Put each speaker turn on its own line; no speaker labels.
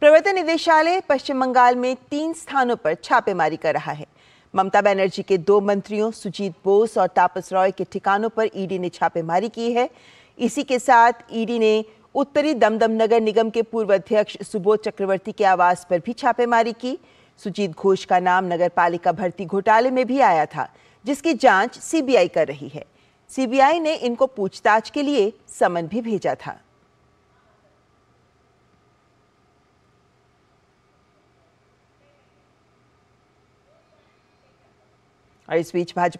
प्रवर्तन निदेशालय पश्चिम बंगाल में तीन स्थानों पर छापेमारी कर रहा है ममता बनर्जी के दो मंत्रियों सुजीत बोस और तापस रॉय के ठिकानों पर ईडी ने छापेमारी की है इसी के साथ ईडी ने उत्तरी दमदम नगर निगम के पूर्व अध्यक्ष सुबोध चक्रवर्ती के आवास पर भी छापेमारी की सुजीत घोष का नाम नगर पालिका भर्ती घोटाले में भी आया था जिसकी जांच सीबीआई कर रही है सीबीआई ने इनको पूछताछ के लिए समन भी भेजा था
और इस बीच भाजपा